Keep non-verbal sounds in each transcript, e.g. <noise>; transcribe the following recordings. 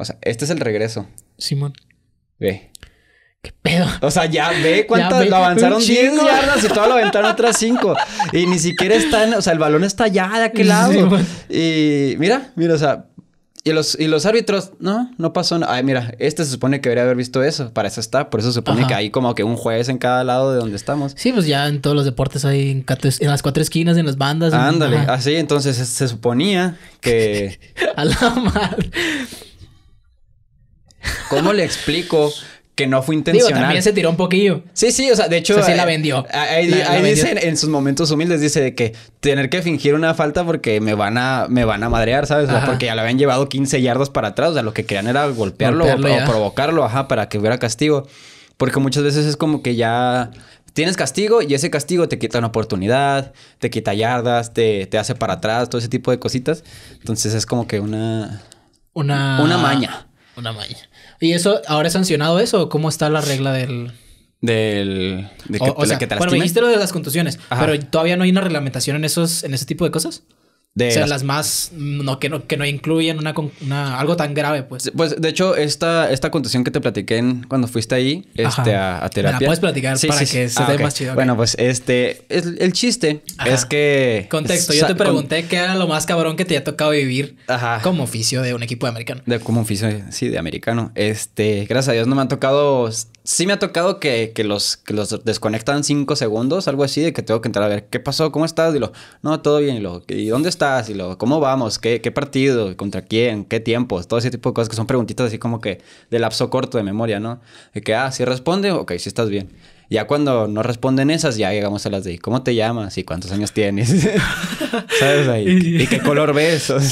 O sea, este es el regreso. Simón. Ve. ¿Qué pedo? O sea, ya ve <laughs> cuánto... lo avanzaron 10 yardas y todo lo aventaron otras 5. Y ni siquiera están. O sea, el balón está allá de aquel lado. y mira, mira, o sea. Y los, y los árbitros, no, no pasó nada. Ay, mira, este se supone que debería haber visto eso. Para eso está. Por eso se supone que hay como que un juez en cada lado de donde estamos. Sí, pues ya en todos los deportes hay en, las cuatro esquinas, en las bandas. Ándale, así. Entonces se, suponía que. <laughs> A la madre. ¿Cómo le explico? que no fue intencional. Digo, también se tiró un poquillo. Sí, sí, o sea, de hecho... sí la eh, vendió. Ahí, dice, en sus momentos humildes, dice que tener que fingir una falta porque me van a, me van a madrear, ¿sabes? O porque ya le habían llevado 15 yardas para atrás. O sea, lo que querían era golpearlo, o, provocarlo, ajá, para que hubiera castigo. Porque muchas veces es como que ya tienes castigo y ese castigo te quita una oportunidad, te quita yardas, te, te hace para atrás, todo ese tipo de cositas. Entonces es como que una... Una... Una maña. Una malla ¿Y eso, ahora es sancionado eso? ¿Cómo está la regla del...? Del... De bueno, me dijiste lo de las contusiones, pero todavía no hay una reglamentación en esos, en ese tipo de cosas. De o sea, las... más no, que, no, que no incluyen una, algo tan grave, pues. Pues, de hecho, esta, esta que te platiqué cuando fuiste ahí este, a, terapia... la puedes platicar para que se ah, más chido. Bueno, pues, este... El, chiste es que... Contexto. Yo te pregunté qué era lo más cabrón que te había tocado vivir como oficio de un equipo de americano. De, como oficio, sí, de americano. Este, gracias a Dios no me han tocado... Sí me ha tocado que, los, los desconectan cinco segundos, algo así, de que tengo que entrar a ver qué pasó, cómo estás, y lo... No, todo bien, y lo... ¿Y dónde está? Y luego, ¿cómo vamos? ¿Qué, ¿Qué partido? ¿Contra quién? ¿Qué tiempos? Todo ese tipo de cosas que son preguntitas así como que de lapso corto de memoria, ¿no? De que, ah, si responde, ok, si estás bien. Ya cuando no responden esas, ya llegamos a las de ¿cómo te llamas? ¿Y cuántos años tienes? <laughs> ¿Sabes? Ahí? ¿Y, qué color ves? <laughs>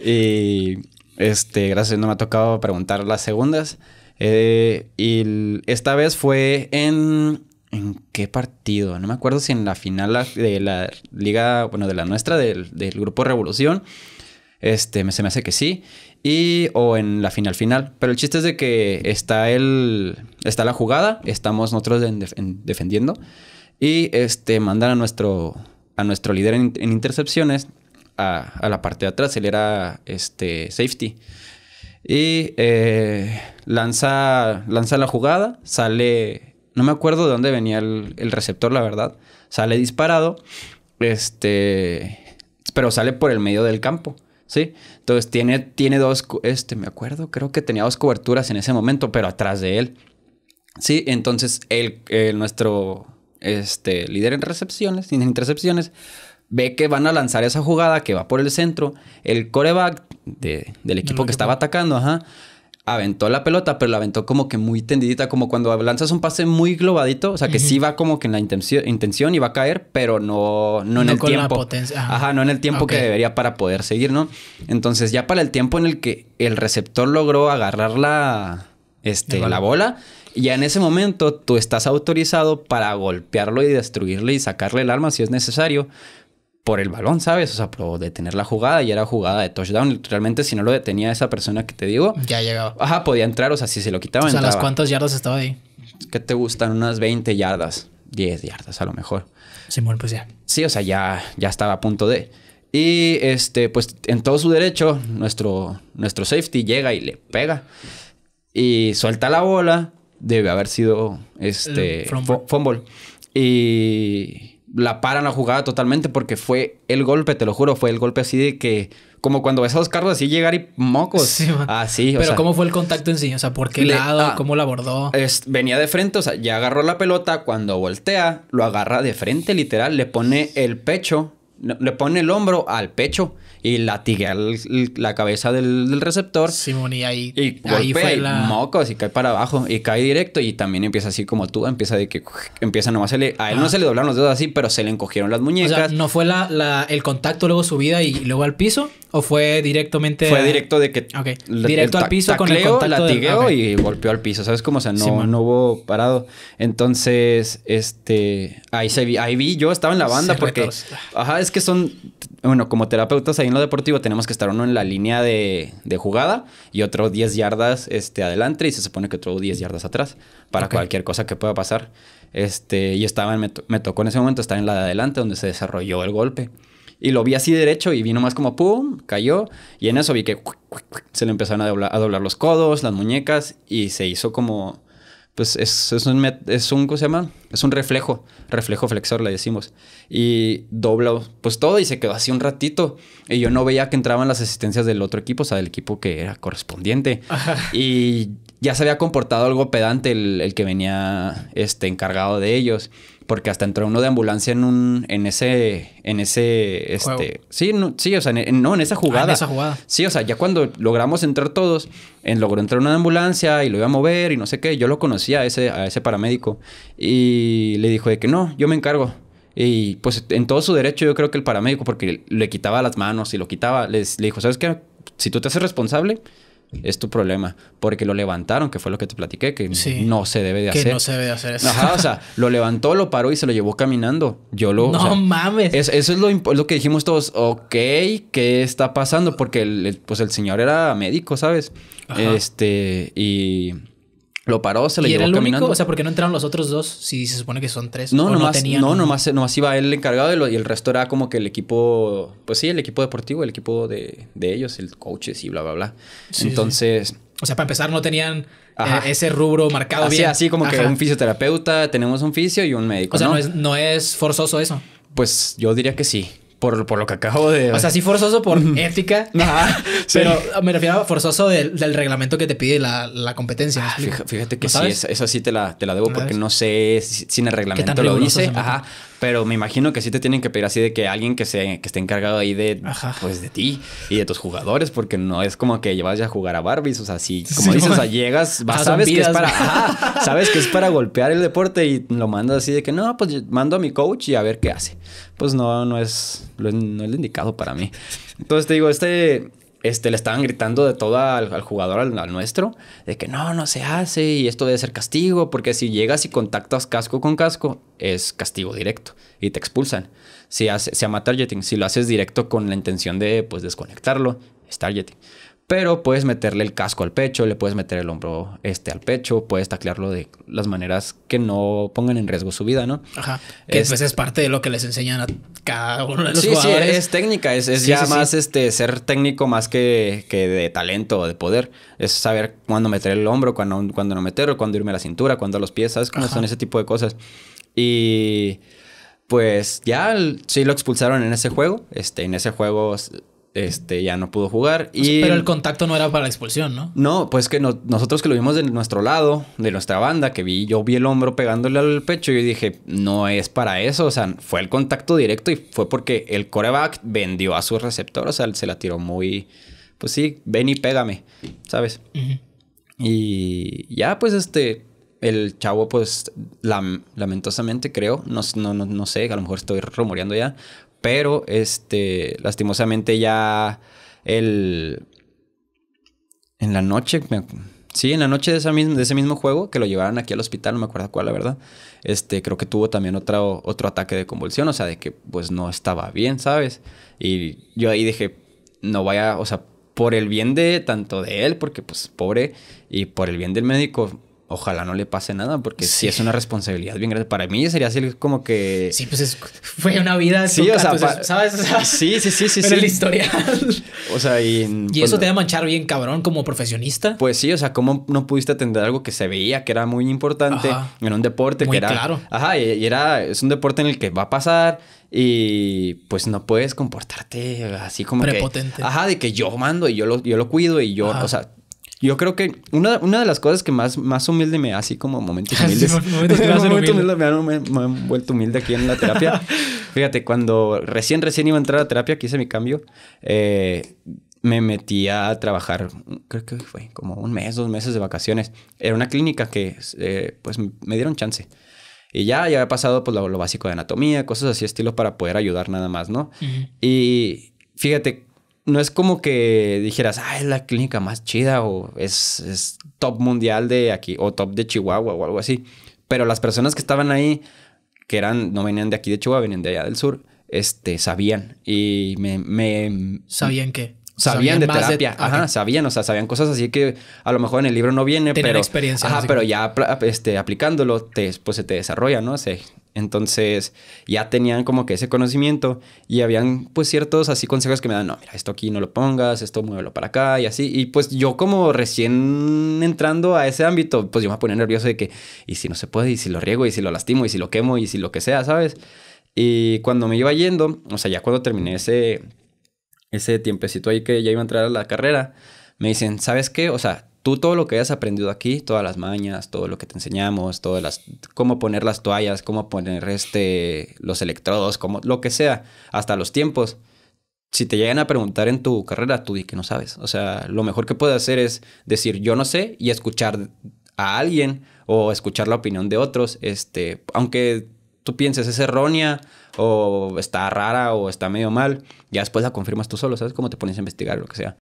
Y este, gracias, no me ha tocado preguntar las segundas. Eh, y esta vez fue en ¿En qué partido? No me acuerdo si en la final de la liga, bueno, de la nuestra, del, grupo Revolución. Este, se me hace que sí. Y, o en la final final. Pero el chiste es de que está el, está la jugada, estamos nosotros defendiendo. Y este, mandan a nuestro, a nuestro líder en, intercepciones a, a, la parte de atrás. Él era este, safety. Y eh, lanza, lanza la jugada, sale no me acuerdo de dónde venía el, receptor, la verdad. Sale disparado. Este. Pero sale por el medio del campo. ¿sí? Entonces tiene, tiene dos, este, me acuerdo, creo que tenía dos coberturas en ese momento, pero atrás de él. Sí, entonces el nuestro este, líder en recepciones, sin intercepciones, ve que van a lanzar esa jugada que va por el centro. El coreback del equipo que estaba atacando, ajá, aventó la pelota, pero la aventó como que muy tendidita, como cuando lanzas un pase muy globadito, o sea, que sí va como que en la intención, intención y va a caer, pero no, no en el tiempo. potencia. Ajá. no en el tiempo que debería para poder seguir, ¿no? Entonces, ya para el tiempo en el que el receptor logró agarrar la, este, la bola, ya en ese momento tú estás autorizado para golpearlo y destruirle y sacarle el arma si es necesario, por el balón, ¿sabes? O sea, por detener la jugada y era jugada de touchdown. Realmente, si no lo detenía esa persona que te digo, ya llegaba. Ajá, podía entrar, o sea, si se lo quitaban. O sea, ¿las cuántas yardas estaba ahí? ¿Qué te gustan? Unas 20 yardas, 10 yardas a lo mejor. Simón, pues ya. Sí, o sea, ya, ya estaba a punto de. Y este, pues en todo su derecho, nuestro, nuestro safety llega y le pega y suelta la bola. Debe haber sido este fumble. Y la paran la jugada totalmente porque fue el golpe, te lo juro, fue el golpe así de que como cuando ves a los carros así llegar y mocos. así, ah, o Pero ¿cómo fue el contacto en sí? O sea, ¿por qué lado? Ah, ¿Cómo la abordó? venía de frente, o sea, ya agarró la pelota, cuando voltea, lo agarra de frente, literal, le pone el pecho, le pone el hombro al pecho y latiguea la cabeza del, receptor. Simón, y ahí, y ahí fue mocos y cae para abajo y cae directo y también empieza así como tú, empieza de que empieza nomás a él no se le doblaron los dedos así, pero se le encogieron las muñecas. O sea, no fue el contacto luego subida y luego al piso o fue directamente Fue directo de que directo al piso con el contacto latigueo y golpeó al piso, ¿sabes cómo? O sea, no, hubo parado. Entonces, este ahí se vi, ahí vi yo estaba en la banda porque ajá, es que son bueno, como terapeutas ahí en lo deportivo tenemos que estar uno en la línea de, jugada y otro 10 yardas este, adelante y se supone que otro 10 yardas atrás para cualquier cosa que pueda pasar. Este, y estaba, me, tocó en ese momento estar en la de adelante donde se desarrolló el golpe. Y lo vi así derecho y vino más como pum, cayó. Y en eso vi que se le empezaron a doblar, a doblar los codos, las muñecas y se hizo como... Pues es, es un... Es un ¿Cómo se llama? Es un reflejo, reflejo flexor le decimos. Y dobla pues todo y se quedó así un ratito. Y yo no veía que entraban las asistencias del otro equipo, o sea, del equipo que era correspondiente. <laughs> Y ya se había comportado algo pedante el, que venía este, encargado de ellos. Porque hasta entró uno de ambulancia en un. en ese. en ese. Este, sí, sí, o sea, no, en esa ah, jugada. en esa jugada. Sí, o sea, ya cuando logramos entrar todos, en, logró entrar una ambulancia y lo iba a mover y no sé qué. Yo lo conocía a ese, a ese paramédico. Y le dijo de que no, yo me encargo. Y pues en todo su derecho yo creo que el paramédico, porque le quitaba las manos y lo quitaba, les, le dijo, ¿sabes qué? Si tú te haces responsable, es tu problema. Porque lo levantaron, que fue lo que te platiqué, que no se debe de hacer. Que no se debe de hacer eso. Ajá, o sea, <laughs> lo levantó, lo paró y se lo llevó caminando. Yo lo. No mames. eso es lo, lo, que dijimos todos. Ok, ¿qué está pasando? Porque el, pues el señor era médico, ¿sabes? Este, y lo paró, se lo llevó el O sea, ¿por qué no entraron los otros dos? Si se supone que son tres. No, nomás, no, iba él encargado y, el resto era como que el equipo, pues sí, el equipo deportivo, el equipo de, ellos, el coaches y bla, bla, bla. Entonces. O sea, para empezar, no tenían eh, ese rubro marcado bien. Así como que un fisioterapeuta, tenemos un fisio y un médico. O sea, no es forzoso eso. Pues yo diría que sí por, por, lo que acabo de. O sea, sí forzoso por ética, <laughs> Ajá, pero me refiero a forzoso del, reglamento que te pide la, competencia. Ah, fíjate, que sí, eso sí te la, te la debo porque no sé si, en el reglamento lo dice. Ajá, pero me imagino que sí te tienen que pedir así de que alguien que, esté encargado ahí de, pues, de ti y de tus jugadores, porque no es como que llevas ya a jugar a Barbies. O sea, si, como dices, llegas, ah, vas, sabes que es para, <laughs> sabes que es para golpear el deporte y lo mandas así de que no, pues mando a mi coach y a ver qué hace. Pues no, no es, no es, lo indicado para mí. Entonces te digo, este, este, le estaban gritando de todo al, jugador, al, nuestro, de que no, no se hace y esto debe ser castigo, porque si llegas y contactas casco con casco, es castigo directo y te expulsan. Si hace, se llama targeting, si lo haces directo con la intención de pues, desconectarlo, es targeting pero puedes meterle el casco al pecho, le puedes meter el hombro este al pecho, puedes taclearlo de las maneras que no pongan en riesgo su vida, ¿no? Ajá. Que es, pues es parte de lo que les enseñan a cada uno de los sí, jugadores. Sí, es técnica, es, ya más este ser técnico más que, de talento o de poder. Es saber cuándo meter el hombro, cuándo, no meterlo, cuándo irme a la cintura, cuándo a los pies, ¿sabes? son ese tipo de cosas. Y pues ya sí lo expulsaron en ese juego. Este, en ese juego este, ya no pudo jugar. Y, Pero el contacto no era para la expulsión, ¿no? No, pues que nosotros que lo vimos de nuestro lado, de nuestra banda, que vi, yo vi el hombro pegándole al pecho y dije, no es para eso, o sea, fue el contacto directo y fue porque el coreback vendió a su receptor, o sea, se la tiró muy, pues sí, ven y pégame, ¿sabes? Y ya, pues este, el chavo, pues, lamentosamente creo, no, no, no, sé, a lo mejor estoy rumoreando ya, pero, este, lastimosamente ya el... En la noche, Sí, en la noche de, esa de, ese mismo juego, que lo llevaron aquí al hospital, no me acuerdo cuál, la verdad. Este, creo que tuvo también otro otro ataque de convulsión, o sea, de que pues no estaba bien, ¿sabes? Y yo ahí dije, no vaya, o sea, por el bien de tanto de él, porque pues pobre, y por el bien del médico, ojalá no le pase nada, porque sí, es una responsabilidad bien grande. Para mí sería así como que... Sí, pues fue una vida... Sí, o sea, ¿sabes? sí, sí, sí, sí. <laughs> Pero el historial. O sea, y... Y eso te va a manchar bien cabrón como profesionista. Pues sí, o sea, ¿cómo no pudiste atender algo que se veía que era muy importante en un deporte que era... claro. Ajá, y, era... Es un deporte en el que va a pasar y pues no puedes comportarte así como Prepotente. Ajá, de que yo mando y yo lo, yo lo cuido y yo... O sea, yo creo que una, una de las cosas que más, más humilde me hace... así como momentos humildes, me, han, vuelto humilde aquí en la terapia. <laughs> Fíjate, cuando recién, recién iba a entrar a terapia, que hice mi cambio, eh, me metí a trabajar, creo que fue como un mes, dos meses de vacaciones. Era una clínica que eh, pues me dieron chance. Y ya, ya había pasado pues, lo, básico de anatomía, cosas así estilo para poder ayudar nada más, ¿no? Y fíjate, no es como que dijeras, ah, es la clínica más chida o es, top mundial de aquí o top de Chihuahua o algo así. Pero las personas que estaban ahí, que eran, no venían de aquí de Chihuahua, venían de allá del sur, este, sabían y me... me ¿Sabían qué? sabían, de terapia, ajá, sabían, o sea, sabían cosas así que a lo mejor en el libro no viene, pero experiencia, ajá, pero ya este aplicándolo te, pues se te desarrolla, ¿no? Entonces, ya tenían como que ese conocimiento y habían pues ciertos así consejos que me dan, no, mira, esto aquí no lo pongas, esto muévelo para acá y así. Y pues yo como recién entrando a ese ámbito, pues yo me ponía nervioso de que, ¿y si no se puede? ¿Y si lo riego? ¿Y si lo lastimo? ¿Y si lo quemo? ¿Y si lo que sea? ¿Sabes? Y cuando me iba yendo, o sea, ya cuando terminé ese ese tiempecito ahí que ya iba a entrar a la carrera, me dicen, ¿sabes qué? O sea, tú todo lo que hayas aprendido aquí, todas las mañas, todo lo que te enseñamos, todas las, cómo poner las toallas, cómo poner este, los electrodos, cómo, lo que sea, hasta los tiempos. Si te llegan a preguntar en tu carrera, tú di que no sabes. O sea, lo mejor que puedes hacer es decir yo no sé y escuchar a alguien o escuchar la opinión de otros, este, aunque tú piensas es errónea o está rara o está medio mal, ya después la confirmas tú solo, ¿sabes? Cómo te pones a investigar, lo que sea.